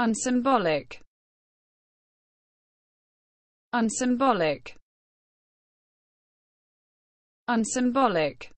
unsymbolic unsymbolic unsymbolic